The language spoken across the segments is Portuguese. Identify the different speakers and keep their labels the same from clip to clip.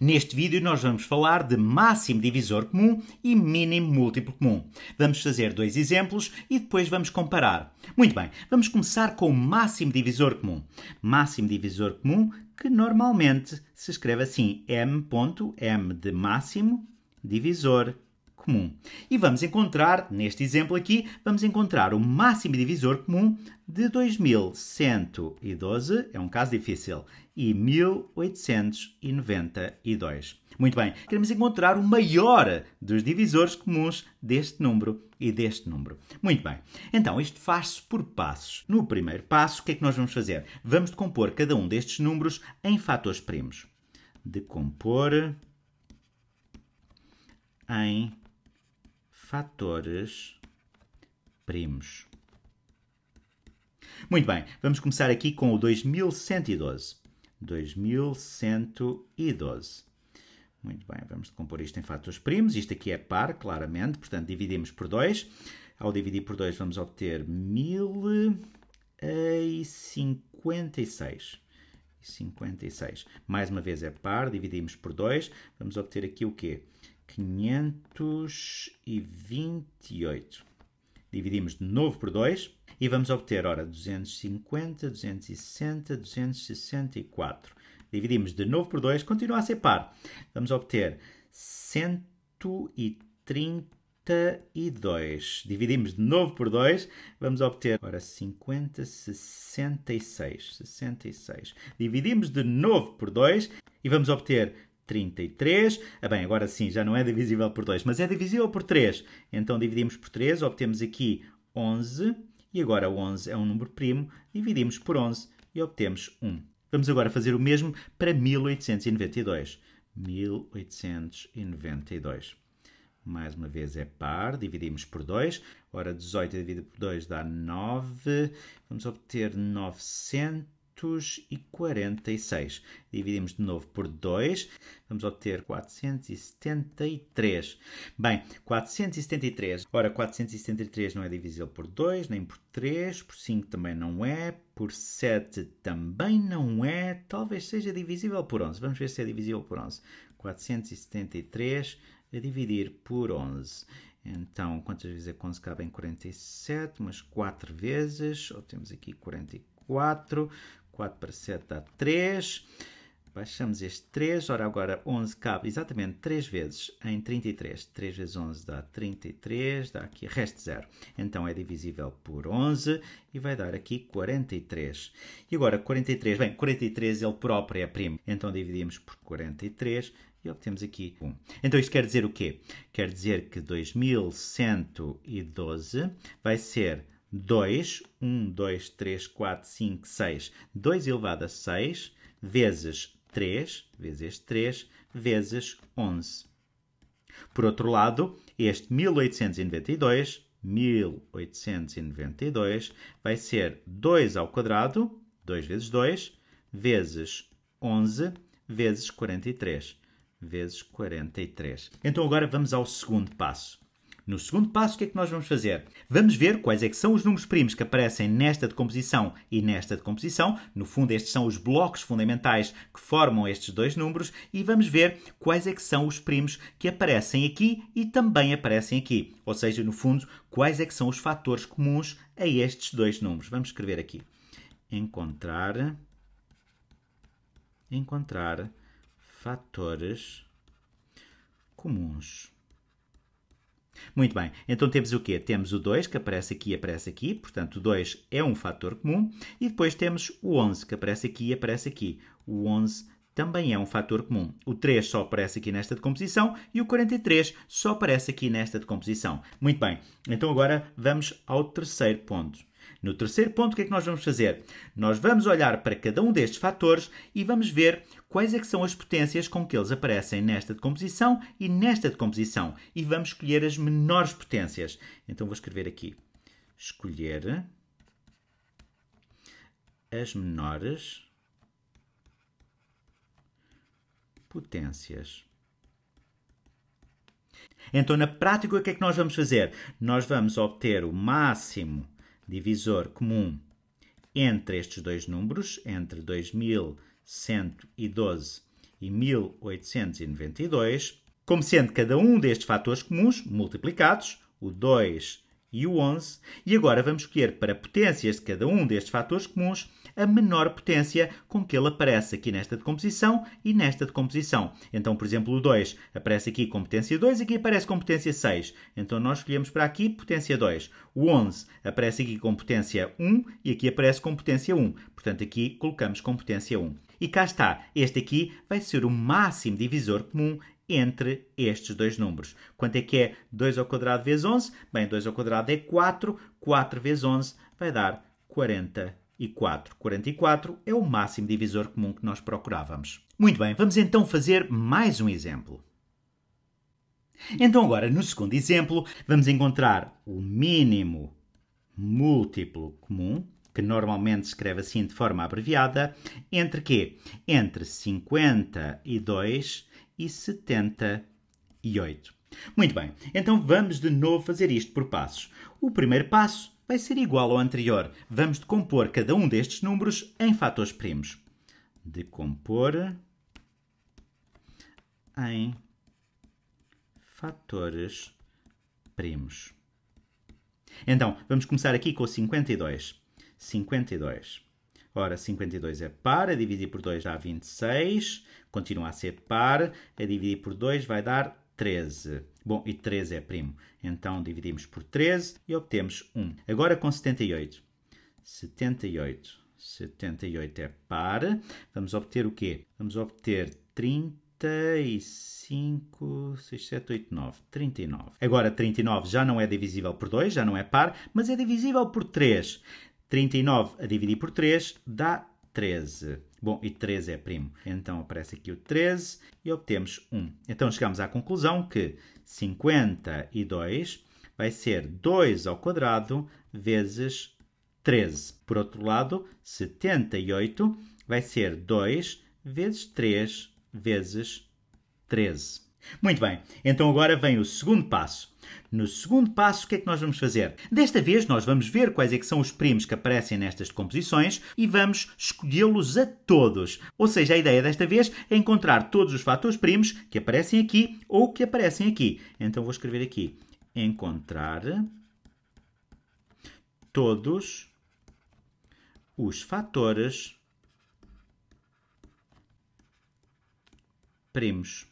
Speaker 1: Neste vídeo nós vamos falar de máximo divisor comum e mínimo múltiplo comum. Vamos fazer dois exemplos e depois vamos comparar. Muito bem, vamos começar com o máximo divisor comum. Máximo divisor comum que normalmente se escreve assim: m.m de máximo divisor comum. E vamos encontrar, neste exemplo aqui, vamos encontrar o máximo divisor comum de 2112, é um caso difícil, e 1892. Muito bem, queremos encontrar o maior dos divisores comuns deste número e deste número. Muito bem, então isto faz-se por passos. No primeiro passo, o que é que nós vamos fazer? Vamos decompor cada um destes números em fatores primos. Decompor em fatores primos. Muito bem, vamos começar aqui com o 2112. 2112. Muito bem, vamos compor isto em fatores primos. Isto aqui é par, claramente, portanto dividimos por 2. Ao dividir por 2 vamos obter 1056. 56. Mais uma vez é par, dividimos por 2. Vamos obter aqui o quê? 528. Dividimos de novo por 2 e vamos obter, ora, 250, 260, 264. Dividimos de novo por 2, continua a ser par. Vamos obter 132. Dividimos de novo por 2, vamos obter, ora, 50, 66. 66. Dividimos de novo por 2 e vamos obter 33. Ah, bem, agora sim, já não é divisível por 2, mas é divisível por 3. Então dividimos por 3, obtemos aqui 11. E agora 11 é um número primo, dividimos por 11 e obtemos 1. Vamos agora fazer o mesmo para 1892. 1892. Mais uma vez é par, dividimos por 2. Ora, 18 dividido por 2 dá 9. Vamos obter 900. 446. Dividimos de novo por 2, vamos obter 473. Bem, 473. Ora, 473 não é divisível por 2, nem por 3, por 5 também não é, por 7 também não é, talvez seja divisível por 11. Vamos ver se é divisível por 11. 473 a dividir por 11. Então, quantas vezes é que 11 cabe em 47? Umas 4 vezes. Obtemos aqui 44. 4 para 7 dá 3. Baixamos este 3. Ora, agora 11 cabe exatamente 3 vezes em 33. 3 vezes 11 dá 33. Dá aqui, resto 0. Então é divisível por 11 e vai dar aqui 43. E agora 43. Bem, 43 ele próprio é primo. Então dividimos por 43 e obtemos aqui 1. Então isto quer dizer o quê? Quer dizer que 2112 vai ser 2, 1, 2, 3, 4, 5, 6, 2 elevado a 6, vezes 3, vezes 3, vezes 11. Por outro lado, este 1892, 1892, vai ser 2 ao quadrado, 2 vezes 2, vezes 11, vezes 43, vezes 43. Então agora vamos ao segundo passo. No segundo passo, o que é que nós vamos fazer? Vamos ver quais é que são os números primos que aparecem nesta decomposição e nesta decomposição. No fundo, estes são os blocos fundamentais que formam estes dois números e vamos ver quais é que são os primos que aparecem aqui e também aparecem aqui. Ou seja, no fundo, quais é que são os fatores comuns a estes dois números. Vamos escrever aqui. Encontrar encontrar fatores comuns. Muito bem, então temos o quê? Temos o 2, que aparece aqui aparece aqui, portanto o 2 é um fator comum, e depois temos o 11, que aparece aqui aparece aqui. O 11 também é um fator comum. O 3 só aparece aqui nesta decomposição e o 43 só aparece aqui nesta decomposição. Muito bem, então agora vamos ao terceiro ponto. No terceiro ponto, o que é que nós vamos fazer? Nós vamos olhar para cada um destes fatores e vamos ver quais é que são as potências com que eles aparecem nesta decomposição e nesta decomposição. E vamos escolher as menores potências. Então vou escrever aqui. Escolher as menores potências. Então, na prática, o que é que nós vamos fazer? Nós vamos obter o máximo divisor comum entre estes dois números, entre 2112 e 1892, como sendo cada um destes fatores comuns multiplicados, o 2 e o 11, e agora vamos escolher para potências de cada um destes fatores comuns a menor potência com que ele aparece aqui nesta decomposição e nesta decomposição. Então, por exemplo, o 2 aparece aqui com potência 2 e aqui aparece com potência 6. Então, nós escolhemos para aqui potência 2. O 11 aparece aqui com potência 1 e aqui aparece com potência 1. Portanto, aqui colocamos com potência 1. E cá está, este aqui vai ser o máximo divisor comum entre estes dois números. Quanto é que é 2 ao quadrado vezes 11? Bem, 2 ao quadrado é 4, 4 vezes 11 vai dar 48 e 4. 44 é o máximo divisor comum que nós procurávamos. Muito bem, vamos então fazer mais um exemplo. Então, agora, no segundo exemplo, vamos encontrar o mínimo múltiplo comum, que normalmente se escreve assim de forma abreviada, entre quê? Entre 52 e 78. Muito bem, então vamos de novo fazer isto por passos. O primeiro passo vai ser igual ao anterior. Vamos decompor cada um destes números em fatores primos. Decompor em fatores primos. Então, vamos começar aqui com 52. 52. Ora, 52 é par, a dividir por 2 dá 26, continua a ser par, a dividir por 2 vai dar 13. Bom, e 13 é primo. Então dividimos por 13 e obtemos 1. Agora com 78. 78. 78 é par. Vamos obter o quê? Vamos obter 35, 6, 7, 8, 9. 39. Agora 39 já não é divisível por 2, já não é par, mas é divisível por 3. 39 a dividir por 3 dá 13. Bom, e 13 é primo. Então aparece aqui o 13 e obtemos 1. Então chegamos à conclusão que 52 vai ser 2 ao quadrado vezes 13. Por outro lado, 78 vai ser 2 vezes 3 vezes 13. Muito bem, então agora vem o segundo passo. No segundo passo, o que é que nós vamos fazer? Desta vez, nós vamos ver quais é que são os primos que aparecem nestas composições e vamos escolhê-los a todos. Ou seja, a ideia desta vez é encontrar todos os fatores primos que aparecem aqui ou que aparecem aqui. Então vou escrever aqui: encontrar todos os fatores primos.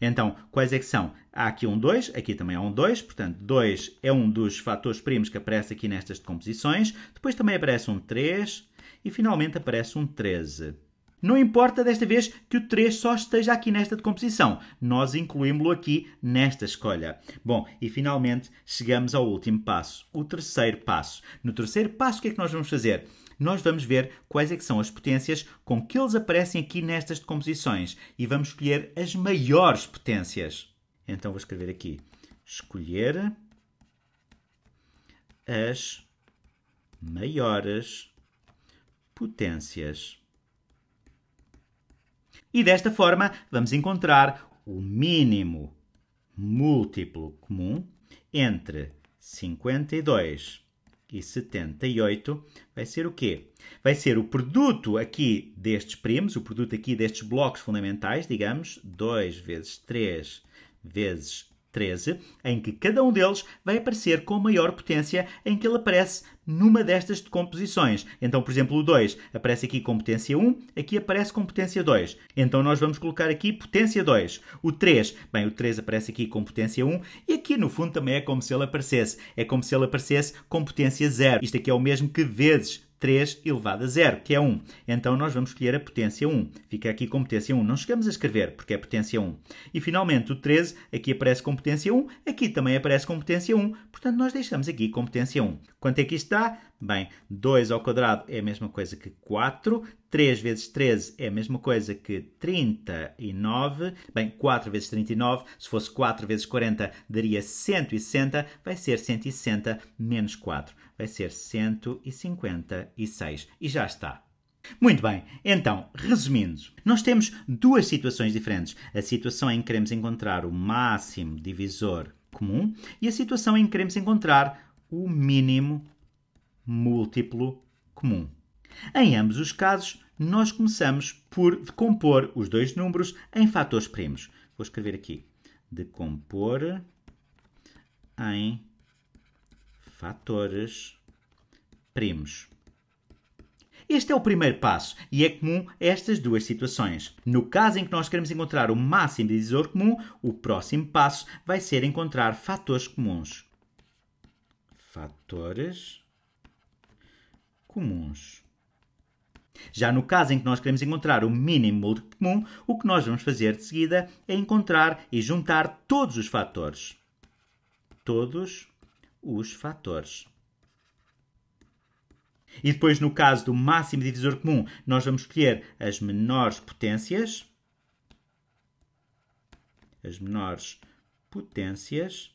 Speaker 1: Então, quais é que são? Há aqui um 2, aqui também há um 2, portanto, 2 é um dos fatores primos que aparece aqui nestas decomposições. Depois também aparece um 3 e finalmente aparece um 13. Não importa desta vez que o 3 só esteja aqui nesta decomposição, nós incluímos-lo aqui nesta escolha. Bom, e finalmente chegamos ao último passo, o terceiro passo. No terceiro passo, o que é que nós vamos fazer? nós vamos ver quais é que são as potências com que eles aparecem aqui nestas decomposições e vamos escolher as maiores potências. Então vou escrever aqui, escolher as maiores potências. E desta forma vamos encontrar o mínimo múltiplo comum entre 52 e 78 vai ser o quê? Vai ser o produto aqui destes primos, o produto aqui destes blocos fundamentais, digamos, 2 vezes 3 vezes 13, em que cada um deles vai aparecer com maior potência em que ele aparece numa destas decomposições. Então, por exemplo, o 2 aparece aqui com potência 1, aqui aparece com potência 2. Então nós vamos colocar aqui potência 2. O 3, bem, o 3 aparece aqui com potência 1 e aqui no fundo também é como se ele aparecesse. É como se ele aparecesse com potência 0. Isto aqui é o mesmo que vezes 3 elevado a 0, que é 1. Então nós vamos escolher a potência 1. Fica aqui com potência 1. Não chegamos a escrever, porque é potência 1. E finalmente o 13 aqui aparece com potência 1, aqui também aparece com potência 1. Portanto, nós deixamos aqui com potência 1. Quanto é que isto dá? Bem, 2 ao quadrado é a mesma coisa que 4, 3 vezes 13 é a mesma coisa que 39. Bem, 4 vezes 39, se fosse 4 vezes 40, daria 160. Vai ser 160 menos 4. Vai ser 156. E já está. Muito bem, então, resumindo, nós temos duas situações diferentes. A situação em que queremos encontrar o máximo divisor comum e a situação em que queremos encontrar o mínimo divisor múltiplo comum. Em ambos os casos, nós começamos por decompor os dois números em fatores primos. Vou escrever aqui: decompor em fatores primos. Este é o primeiro passo e é comum estas duas situações. No caso em que nós queremos encontrar o máximo divisor comum, o próximo passo vai ser encontrar fatores comuns. Fatores comuns. Já no caso em que nós queremos encontrar o mínimo múltiplo comum, o que nós vamos fazer de seguida é encontrar e juntar todos os fatores. Todos os fatores. E depois, no caso do máximo divisor comum, nós vamos escolher as menores potências. As menores potências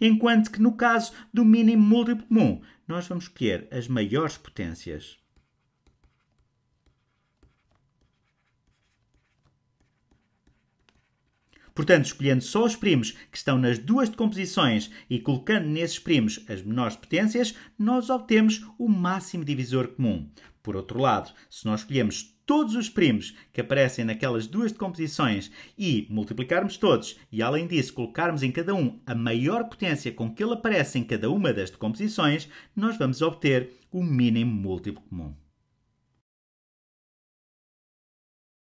Speaker 1: Enquanto que no caso do mínimo múltiplo comum, nós vamos escolher as maiores potências. Portanto, escolhendo só os primos que estão nas duas decomposições e colocando nesses primos as menores potências, nós obtemos o máximo divisor comum. Por outro lado, se nós escolhemos todos os primos que aparecem naquelas duas decomposições e multiplicarmos todos, e além disso colocarmos em cada um a maior potência com que ele aparece em cada uma das decomposições, nós vamos obter o mínimo múltiplo comum.